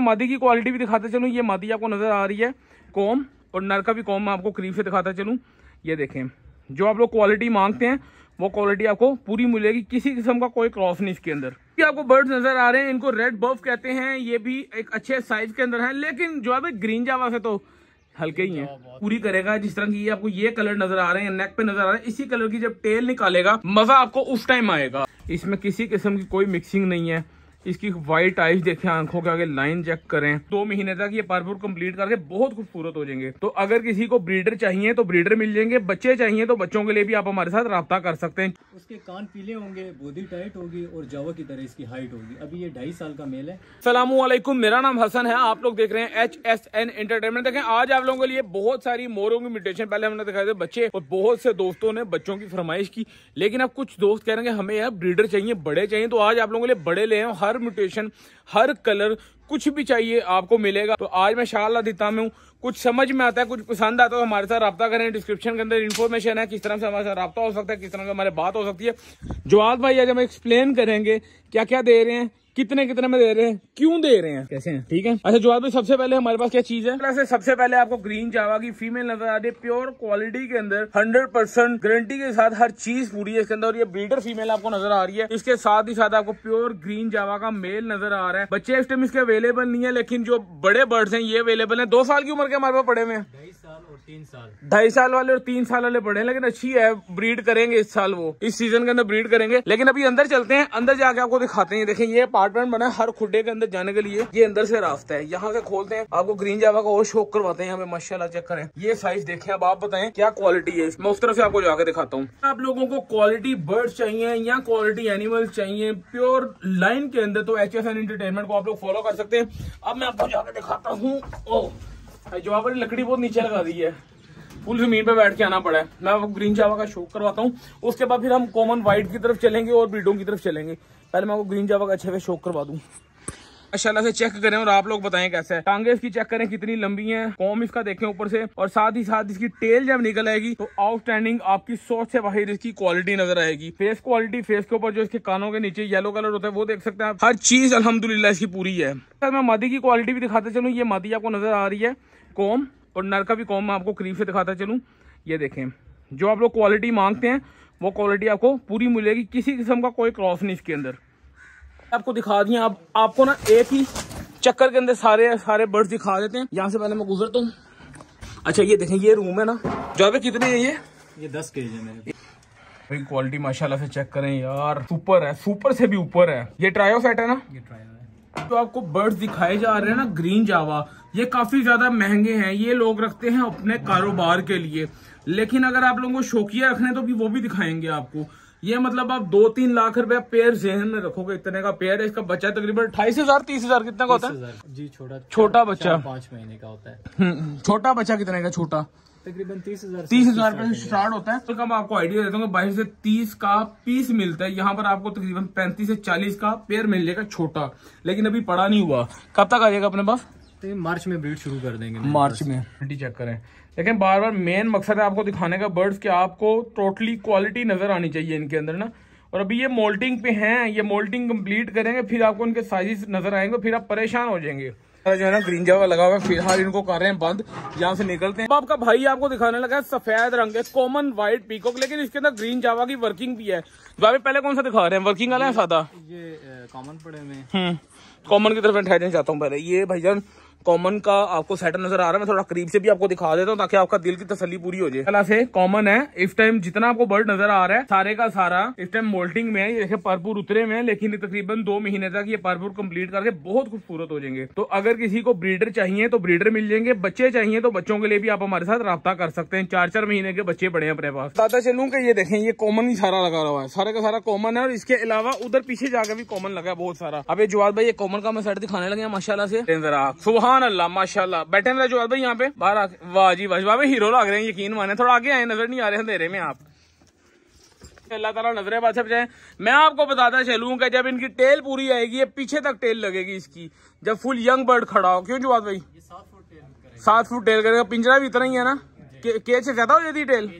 मादी की क्वालिटी भी दिखाते चलूँ ये मादी आपको नज़र आ रही है कॉम और नर का भी कॉम मैं आपको करीब से दिखाता चलूँ ये देखें जो आप लोग क्वालिटी मांगते हैं वो क्वालिटी आपको पूरी मिलेगी किसी किस्म का कोई क्रॉस नहीं इसके अंदर भी आपको बर्ड्स नजर आ रहे हैं इनको रेड बर्फ कहते हैं ये भी एक अच्छे साइज के अंदर है लेकिन जो आप ग्रीन जावा से तो हल्के ही हैं पूरी करेगा जिस तरह की ये आपको ये कलर नजर आ रहे हैं नेक पे नजर आ रहे हैं इसी कलर की जब टेल निकालेगा मजा आपको उस टाइम आएगा इसमें किसी किस्म की कोई मिक्सिंग नहीं है इसकी वाइट आइज देखें आंखों के आगे लाइन चेक करें दो महीने तक ये पारपुर कंप्लीट करके बहुत खूबसूरत हो जाएंगे तो अगर किसी को ब्रीडर चाहिए तो ब्रीडर मिल जाएंगे बच्चे चाहिए तो बच्चों के लिए भी आप हमारे साथ रहा कर सकते हैं उसके कान पीले होंगे बोधी टाइट होगी और जावा की तरह इसकी हाइट होगी अभी ये ढाई साल का मेल है सलामकुम मेरा नाम हसन है आप लोग देख रहे हैं एच एस एन एंटरटेनमेंट देखें आज आप लोगों के लिए बहुत सारी मोरों की म्यूटेशन पहले हमने दिखाए थे बच्चे और बहुत से दोस्तों ने बच्चों की फरमाइश की लेकिन अब कुछ दोस्त कह रहे हैं हमें यार ब्रीडर चाहिए बड़े चाहिए तो आज आप लोगों के लिए बड़े ले हर हर म्यूटेशन हर कलर कुछ भी चाहिए आपको मिलेगा तो आज मैं शाल दिता में हूँ कुछ समझ में आता है कुछ पसंद आता है तो हमारे साथ रब्ता करें डिस्क्रिप्शन के अंदर इन्फॉर्मेशन है किस तरह से हमारे साथ रब्ता हो सकता है किस तरह से हमारे बात हो सकती है जो आज भाई आज हम एक्सप्लेन करेंगे क्या क्या दे रहे हैं कितने कितने में दे रहे हैं क्यों दे रहे हैं कैसे हैं ठीक है अच्छा जो भाई सबसे पहले हमारे पास क्या चीज है सबसे पहले आपको ग्रीन चावा की फीमेल नजर आ रही है प्योर क्वालिटी के अंदर हंड्रेड परसेंट गारंटी के साथ हर चीज पूरी है इसके अंदर और ये ब्रीडर फीमेल आपको नजर आ रही है इसके साथ ही साथ आपको प्योर ग्रीन जावा का मेल नजर आ रहा है बच्चे इस टाइम इसके अवेलेबल नहीं है लेकिन जो बड़े बर्ड्स है ये अवेलेबल है दो साल की उम्र के हमारे पास पड़े हुए हैं ढाई साल वाले और तीन साल वाले पड़े लेकिन अच्छी है ब्रीड करेंगे इस साल वो इस सीजन के अंदर ब्रीड करेंगे लेकिन अभी अंदर चलते हैं अंदर जाके आपको दिखाते हैं देखें ये अपार्टमेंट बना है हर खुडे के अंदर जाने के लिए ये अंदर से रास्ता है यहाँ से खोलते हैं आपको ग्रीन जावा का और शोक करवाते हैं हमें माशाला चेक करें ये साइज देखे अब आप बताए क्या क्वालिटी है मैं उस तरफ से आपको जाकर दिखाता हूँ आप लोगों को क्वालिटी बर्ड चाहिए या क्वालिटी एनिमल चाहिए प्योर लाइन के अंदर तो एच एस एन एंटरटेनमेंट को आप लोग फॉलो कर सकते हैं अब मैं आपको जाकर दिखाता हूँ जो आपने लकड़ी बहुत नीचे लगा दी है फुल जमीन पे बैठ के आना पड़ा है मैं आपको ग्रीन जावा का शो करवाता हूँ उसके बाद फिर हम कॉमन व्हाइट की तरफ चलेंगे और ब्रीडों की तरफ चलेंगे पहले मैं आपको ग्रीन जावा का अच्छे से शो करवा दूँ अच्छा से चेक करें और आप लोग बताएं कैसे है टांगे इसकी चेक करें कितनी लंबी है कॉम इसका देखें ऊपर से और साथ ही साथ इसकी टेल जब निकल आएगी तो आउटस्टैंडिंग आपकी सोच से बाहर इसकी क्वालिटी नजर आएगी फेस क्वालिटी फेस के ऊपर जो इसके कानों के नीचे येलो कलर होता है वो देख सकते हैं हर चीज अलहमदुल्ला इसकी पूरी है मैं मादी की क्वालिटी भी दिखाते चलू ये मादी आपको नजर आ रही है कॉम और नर का भी कॉम मैं आपको करीब से दिखाता चलूँ ये देखें जो आप लोग क्वालिटी मांगते हैं वो क्वालिटी आपको पूरी मिलेगी किसी किस्म का कोई क्रॉस नहीं इसके अंदर आपको दिखा दिए आप, आपको ना एक ही चक्कर के अंदर सारे सारे बर्ड्स दिखा देते हैं यहाँ से पहले मैं गुजरता हूँ अच्छा ये देखें ये रूम है ना जो जावे कितने है ये ये दस के जी मेरे क्वालिटी माशाल्लाह से चेक करें यार सुपर है सुपर से भी ऊपर है ये ट्रायो फैट है ना ये ट्रायो जो तो आपको बर्ड्स दिखाए जा रहे हैं ना ग्रीन जावा ये काफी ज्यादा महंगे हैं ये लोग रखते हैं अपने कारोबार के लिए लेकिन अगर आप लोगों को शौकिया रखने तो भी वो भी दिखाएंगे आपको ये मतलब आप दो तीन लाख रुपया पेयर जहन में रखोगे इतने का पेयर है इसका बच्चा तकरीबन अट्ठाईस हजार तीस हजार कितने का होता है जी छोटा छोटा बच्चा पांच महीने का होता है हम्म, छोटा बच्चा कितने का छोटा तकरीबन तीस हजार तीस हजार से स्टार्ट होता है तो कम आपको आइडिया देता हूँ बाईस से तीस का पीस मिलता है यहाँ पर आपको तकरीबन पैंतीस से चालीस का पेयर मिल जाएगा छोटा लेकिन अभी पड़ा नहीं हुआ कब तक आ जाएगा अपने पास तो मार्च में ब्रीड शुरू कर देंगे मार्च में मिट्टी चेक करें लेकिन बार बार मेन मकसद है आपको दिखाने का बर्ड्स कि आपको टोटली क्वालिटी नजर आनी चाहिए इनके अंदर ना और अभी ये मोल्टिंग पे हैं ये मोल्टिंग कंप्लीट करेंगे फिर आपको उनके साइजेस नजर आएंगे फिर आप परेशान हो जाएंगे जो है ना ग्रीन जगह लगा हुआ है फिलहाल इनको कर रहे हैं बंद यहाँ से निकलते हैं आपका भाई आपको दिखाने लगा है सफेद रंग है कॉमन व्हाइट पीकॉक लेकिन इसके अंदर ग्रीन जावा की वर्किंग भी है भाई तो पहले कौन सा दिखा रहे हैं वर्किंग वाला है सादा ये कॉमन पड़े में कॉमन हम्म, की तरफ देना चाहता हूँ पहले ये जान कॉमन का आपको सेट नजर आ रहा है मैं थोड़ा करीब से भी आपको दिखा देता हूँ ताकि आपका दिल की तसली पूरी हो जाए अला से कॉमन है इस टाइम जितना आपको बर्ड नजर आ रहा है सारे का सारा इस टाइम मोल्टिंग में है ये परपुर उतरे में लेकिन तकरीबन दो महीने तक ये परपुर कम्प्लीट करके बहुत खूबसूरत हो जाएंगे तो अगर किसी को ब्रीडर चाहिए तो ब्रीडर मिल जाएंगे बच्चे चाहिए तो बच्चों के लिए भी आप हमारे साथ रब्ता कर सकते हैं चार चार महीने के बच्चे बड़े हैं अपने पास दादा चलूँ के ये देखें ये कॉमन ही सारा लगा हुआ है सारे का सारा कॉमन है और इसके अलावा उधर पीछे जाकर भी कॉमन लगा है बहुत सारा अब ये जवाब भाई ये कॉमन का मैं सेट दिखाने लगे माशाला से सुबह सुबहान अल्लाह माशाल्लाह बैठे मेरा जो भाई यहाँ पे बाहर वाह जी वाह भाई हीरो लग रहे हैं यकीन माने थोड़ा आगे आए नजर नहीं आ रहे अंधेरे में आप अल्लाह ताला नजरे बात सब जाए मैं आपको बताता चलूँ की जब इनकी टेल पूरी आएगी ये पीछे तक टेल लगेगी इसकी जब फुल यंग बर्ड खड़ा हो क्यों जुआद भाई सात फुट टेल करेगा पिंजरा भी इतना ही है ना केच से ज्यादा हो जाती टेल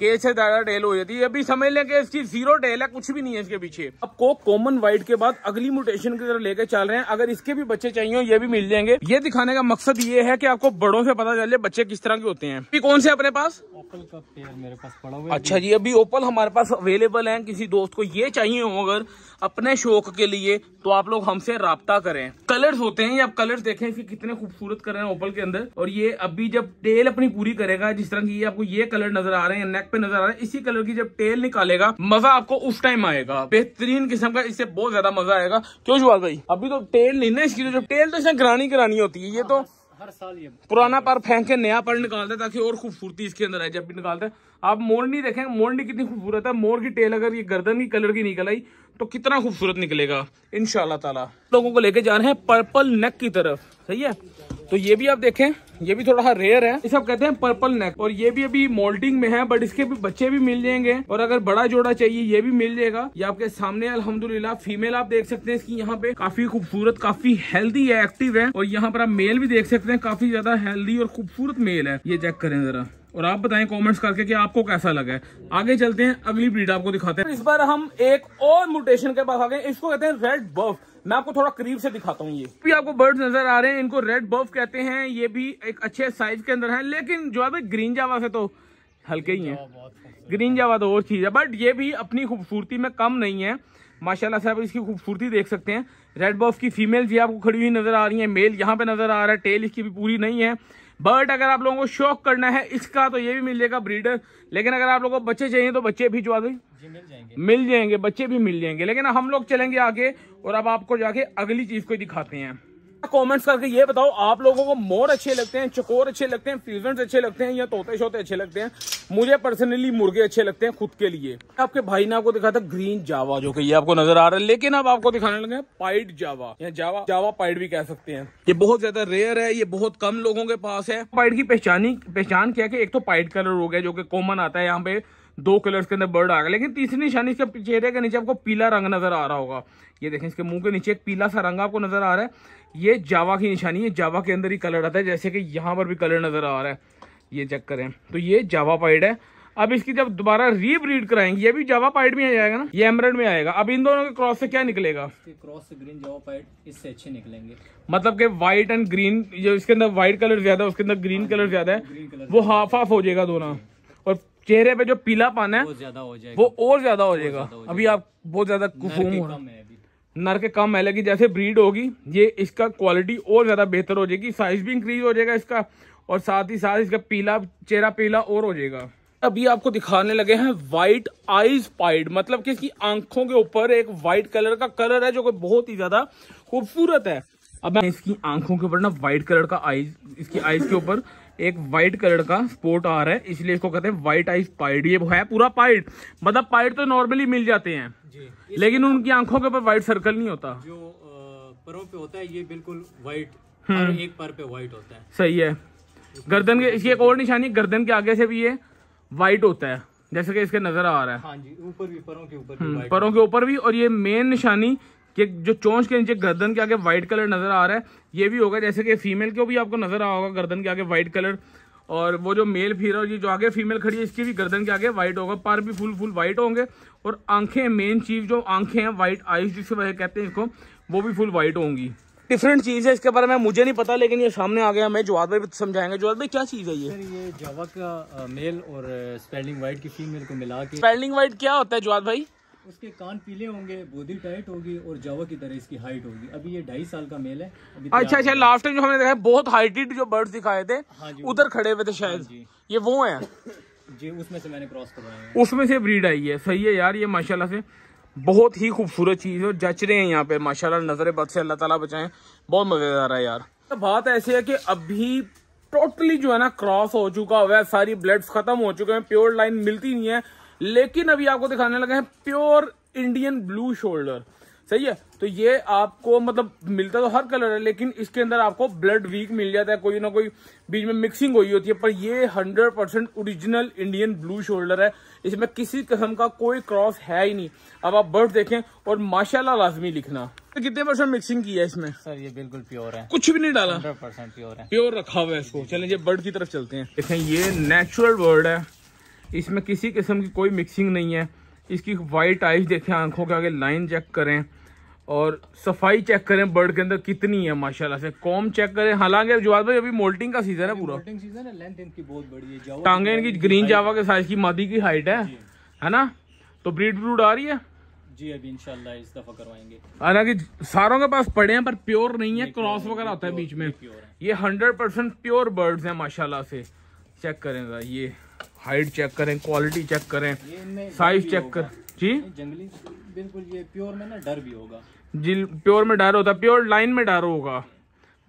केस से ज्यादा टेल हो जाती है अभी समझ लें कि इसकी जीरो टेल है कुछ भी नहीं है इसके पीछे अब को कॉमन वाइट के बाद अगली म्यूटेशन की तरफ लेके चल रहे हैं अगर इसके भी बच्चे चाहिए ये भी मिल जाएंगे ये दिखाने का मकसद ये है कि आपको बड़ों से पता चले बच्चे किस तरह के होते हैं अभी कौन से अपने पास ओपल का पेयर मेरे पास पड़ा हुआ अच्छा जी अभी ओपल हमारे पास अवेलेबल है किसी दोस्त को ये चाहिए हो अगर अपने शौक के लिए तो आप लोग हमसे रबता करें कलर्स होते हैं आप कलर्स देखें कि कितने खूबसूरत रहे हैं ओपल के अंदर और ये अभी जब टेल अपनी पूरी करेगा जिस तरह की आपको ये कलर नजर आ रहे हैं नेक पे नजर आ रहे हैं इसी कलर की जब टेल निकालेगा मजा आपको उस टाइम आएगा बेहतरीन किस्म का इससे बहुत ज्यादा मजा आएगा क्यों जुआ भाई अभी तो टेल नहीं ना इसकी जो टेल तो इसमें घरानी करानी होती है ये तो हर साल ये पुराना पर फेंक के नया पर निकालते हैं ताकि और खूबसूरती इसके अंदर आए जब भी निकालते हैं आप मोरनी देखें मोरनी कितनी खूबसूरत है मोर की टेल अगर ये गर्दन की कलर की निकल आई तो कितना खूबसूरत निकलेगा इन तला लोगों को लेके जा रहे हैं पर्पल नेक की तरफ सही है तो ये भी आप देखें ये भी थोड़ा रेयर है इसे सब कहते हैं पर्पल नेक और ये भी अभी मोल्टिंग में है बट इसके भी बच्चे भी मिल जाएंगे और अगर बड़ा जोड़ा चाहिए ये भी मिल जाएगा ये आपके सामने अल्हम्दुलिल्लाह फीमेल आप देख सकते हैं इसकी यहाँ पे काफी खूबसूरत काफी हेल्दी है एक्टिव है और यहाँ पर आप मेल भी देख सकते हैं काफी ज्यादा हेल्दी और खूबसूरत मेल है ये चेक करें जरा और आप बताएं कमेंट्स करके कि आपको कैसा लगा है आगे चलते हैं अगली ब्रीड आपको दिखाते हैं इस बार हम एक और म्यूटेशन के पास आ गए इसको कहते हैं रेड बफ मैं आपको थोड़ा करीब से दिखाता हूँ ये भी आपको बर्ड्स नजर आ रहे हैं इनको रेड बफ कहते हैं ये भी एक अच्छे साइज के अंदर है लेकिन जो है ग्रीन जावा से तो हल्के ही है ग्रीन जावा तो और चीज़ है बट ये भी अपनी खूबसूरती में कम नहीं है माशाला से आप इसकी खूबसूरती देख सकते हैं रेड बर्फ की फीमेल भी आपको खड़ी हुई नजर आ रही है मेल यहाँ पे नजर आ रहा है टेल इसकी भी पूरी नहीं है बट अगर आप लोगों को शौक करना है इसका तो ये भी मिल जाएगा ब्रीडर लेकिन अगर आप लोगों को बच्चे चाहिए तो बच्चे भी जो मिल जाएंगे मिल जाएंगे बच्चे भी मिल जाएंगे लेकिन हम लोग चलेंगे आगे और अब आपको जाके अगली चीज को दिखाते हैं कमेंट्स करके ये बताओ आप लोगों को मोर अच्छे लगते हैं चकोर अच्छे लगते हैं फ्यूजेंट्स अच्छे लगते हैं या तोते शोते अच्छे लगते हैं मुझे पर्सनली मुर्गे अच्छे लगते हैं खुद के लिए आपके भाई ने आपको दिखा था ग्रीन जावा जो कि ये आपको नजर आ रहा है लेकिन अब आप आपको दिखाने लगे पाइड जावा या जावा जावा पाइड भी कह सकते हैं ये बहुत ज्यादा रेयर है ये बहुत कम लोगों के पास है पाइड की पहचानी पहचान क्या की एक तो पाइड कलर हो गया जो कि कॉमन आता है यहाँ पे दो कलर्स के अंदर बर्ड आ गया लेकिन तीसरी निशानी इसके चेहरे के नीचे आपको पीला रंग नजर आ रहा होगा ये देखें इसके मुंह के नीचे एक पीला सा रंग आपको नजर आ रहा है ये जावा की निशानी है जावा के अंदर ही कलर आता है जैसे कि यहाँ पर भी कलर नज़र आ रहा है ये चेक करें तो ये जावा पाइड है अब इसकी जब दोबारा रीब्रीड कराएंगे ये भी जावा पाइड में आ जाएगा ना ये एमरल्ड में आएगा अब इन दोनों के क्रॉस से क्या निकलेगा क्रॉस से ग्रीन जावा पाइड इससे अच्छे निकलेंगे मतलब कि व्हाइट एंड ग्रीन जो इसके अंदर व्हाइट कलर ज्यादा है उसके अंदर ग्रीन कलर हाँ, ज्यादा है वो हाफ हाफ हो जाएगा दोनों और चेहरे पे जो पीला पाना है वो ज्यादा हो जाएगा वो और ज्यादा हो जाएगा अभी आप बहुत ज्यादा कुफूम हो रहा है नर के कम है जैसे ब्रीड होगी ये इसका क्वालिटी और ज़्यादा बेहतर हो जाएगी साइज भी इंक्रीज हो जाएगा इसका और साथ ही साथ इसका पीला चेहरा पीला और हो जाएगा अभी आपको दिखाने लगे हैं वाइट आईज पाइड मतलब कि इसकी आंखों के ऊपर एक वाइट कलर का कलर है जो कि बहुत ही ज्यादा खूबसूरत है अब इसकी आंखों के ऊपर ना वाइट कलर का आईज इसकी आईज के ऊपर एक व्हाइट कलर का स्पोर्ट आ रहा है इसलिए इसको कहते हैं व्हाइट आइस पाइड ये है पूरा पाइड मतलब पाइड तो नॉर्मली मिल जाते हैं जी। लेकिन उनकी आंखों के ऊपर व्हाइट सर्कल नहीं होता जो परों पे होता है ये बिल्कुल व्हाइट हम्म। एक पर पे व्हाइट होता है सही है गर्दन के इसकी एक और निशानी गर्दन के आगे से भी ये व्हाइट होता है जैसे कि इसके नजर आ रहा है हाँ जी ऊपर भी परों के ऊपर हम्म, परों के ऊपर भी और ये मेन निशानी ये जो चोंच के नीचे गर्दन के आगे व्हाइट कलर नज़र आ रहा है ये भी होगा जैसे कि फीमेल को भी आपको नज़र आ होगा गर्दन के आगे व्हाइट कलर और वो जो मेल फिर ये जो आगे फीमेल खड़ी है इसकी भी गर्दन के आगे वाइट होगा पर भी फुल फुल व्हाइट होंगे और आंखें मेन चीज़ जो आंखें हैं वाइट आइस जिसकी वजह कहते हैं इसको वो भी फुल व्हाइट होंगी डिफरेंट चीज है इसके बारे में मुझे नहीं पता लेकिन ये सामने आ गया हमें जवाद भाई समझाएंगे जवाद भाई क्या चीज है ये जवाब का मेल और स्पेलिंग व्हाइट की फीमेल को मिला के स्पेलिंग व्हाइट क्या होता है जवाद भाई उसके कान पीले होंगे बोधी टाइट होगी और जावा की तरह इसकी हाइट होगी अभी ये ढाई साल का मेल है अभी अच्छा अच्छा लास्ट टाइम जो हमने देखा बहुत हाइटेड जो बर्ड दिखाए थे हाँ उधर खड़े हुए थे हाँ शायद ये वो है जी उसमें से मैंने क्रॉस करवाया उसमें से ब्रीड आई है सही है यार ये माशाल्लाह से बहुत ही खूबसूरत चीज़ है जच रहे हैं यहाँ पे माशाल्लाह नजर बद से अल्लाह ताला बचाएं बहुत मज़ेदार है यार तो बात ऐसी है कि अभी टोटली जो है ना क्रॉस हो चुका हुआ है सारी ब्लड्स खत्म हो चुके हैं प्योर लाइन मिलती नहीं है लेकिन अभी आपको दिखाने लगे हैं प्योर इंडियन ब्लू शोल्डर सही है तो ये आपको मतलब मिलता तो हर कलर है लेकिन इसके अंदर आपको ब्लड वीक मिल जाता है कोई ना कोई बीच में मिक्सिंग हुई होती है पर ये 100 percent original Indian blue shoulder है इसमें किसी किस्म का कोई क्रॉस है ही नहीं अब आप बर्ड देखें और माशाला लाजमी लिखना तो कितने परसेंट मिक्सिंग की है इसमें सर ये बिल्कुल प्योर है कुछ भी नहीं डाला हंड्रेड प्योर है प्योर रखा हुआ है इसको चले ये बर्ड की तरफ चलते हैं देखें ये नेचुरल बर्ड है इसमें किसी किस्म की कोई मिक्सिंग नहीं है इसकी वाइट आइज देखें आंखों के आगे लाइन चेक करें और सफाई चेक करें बर्ड के अंदर कितनी है माशाल्लाह से कॉम चेक करें हालांकि जवाब भाई अभी मोल्टिंग का सीजन है पूरा सीजन है लेंथ इनकी बहुत बड़ी है टांगे इनकी ग्रीन जावा के साइज की मादी की हाइट है है ना तो ब्रीड ब्रूड आ रही है जी अभी इंशाल्लाह इस दफा करवाएंगे हालांकि सारों के पास पड़े हैं पर प्योर नहीं है क्रॉस वगैरह आता है बीच में ये हंड्रेड प्योर बर्ड है माशाला से चेक करें ये हाइट चेक करें क्वालिटी चेक करें साइज चेक कर जी जंगली बिल्कुल ये प्योर में ना डर भी होगा जी प्योर में डर होता है प्योर लाइन में डर होगा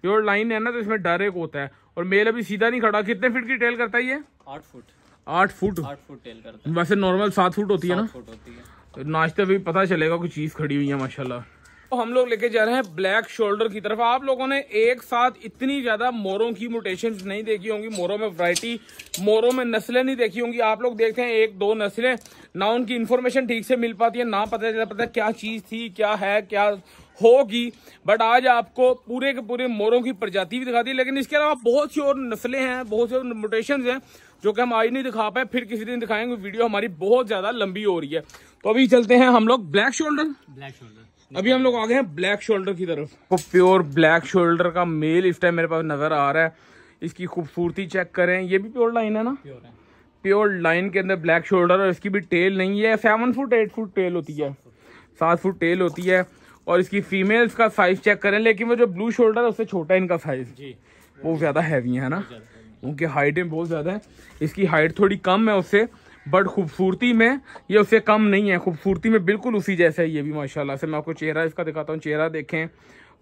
प्योर लाइन है ना तो इसमें डर एक होता है और मेल अभी सीधा नहीं खड़ा कितने फीट की टेल करता है ये आठ फुट आठ फुट आठ फुट टेल करता है वैसे नॉर्मल सात फुट होती है ना फुट होती है नाश्ते भी पता चलेगा कोई चीज़ खड़ी हुई है माशाल्लाह तो हम लोग लेके जा रहे हैं ब्लैक शोल्डर की तरफ आप लोगों ने एक साथ इतनी ज्यादा मोरों की म्यूटेशन नहीं देखी होंगी मोरों में वरायटी मोरों में नस्लें नहीं देखी होंगी आप लोग देखते हैं एक दो नस्लें ना उनकी इन्फॉर्मेशन ठीक से मिल पाती है ना पता चला पता क्या चीज थी क्या है क्या होगी बट आज आपको पूरे के पूरे मोरों की प्रजाति भी दिखाती है लेकिन इसके अलावा बहुत सी और नस्लें हैं बहुत सी और म्यूटेशन है जो कि हम आज नहीं दिखा पाए फिर किसी दिन दिखाएंगे वीडियो हमारी बहुत ज्यादा लंबी हो रही है तो अभी चलते हैं हम लोग ब्लैक शोल्डर ब्लैक शोल्डर अभी हम लोग आ गए हैं ब्लैक शोल्डर की तरफ वो तो प्योर ब्लैक शोल्डर का मेल इस टाइम मेरे पास नजर आ रहा है इसकी खूबसूरती चेक करें ये भी प्योर लाइन है ना प्योर है प्योर लाइन के अंदर ब्लैक शोल्डर और इसकी भी टेल नहीं है seven foot eight foot tail होती है सात फुट टेल होती है और इसकी फीमेल्स का साइज चेक करें लेकिन वो जो ब्लू शोल्डर है उससे छोटा है इनका साइज वो ज़्यादा हैवी है ना उनकी हाइट बहुत ज़्यादा है इसकी हाइट थोड़ी कम है उससे बट खूबसूरती में ये उससे कम नहीं है खूबसूरती में बिल्कुल उसी जैसा है ये भी माशाल्लाह से मैं आपको चेहरा इसका दिखाता हूँ चेहरा देखें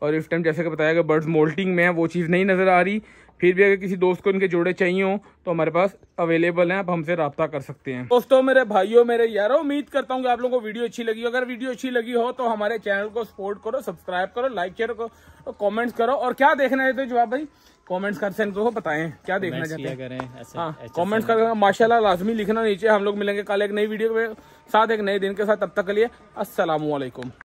और इस टाइम जैसे कि बताया गया बर्ड्स मोल्टिंग में है वो चीज़ नहीं नज़र आ रही फिर भी अगर किसी दोस्त को इनके जोड़े चाहिए हो तो हमारे पास अवेलेबल हैं आप हमसे रब्ता कर सकते हैं दोस्तों मेरे भाइयों मेरे यारों उम्मीद करता हूँ कि आप लोगों को वीडियो अच्छी लगी हो अगर वीडियो अच्छी लगी हो तो हमारे चैनल को सपोर्ट करो सब्सक्राइब करो लाइक शेयर करो कॉमेंट्स करो और क्या देखना है तो जवाब भाई कमेंट्स कर सेन को बताएं क्या देखना चाहते हैं कमेंट्स हाँ, कर माशाल्लाह लाजमी लिखना नीचे हम लोग मिलेंगे कल एक नई वीडियो के साथ एक नए दिन के साथ तब तक के लिए असलम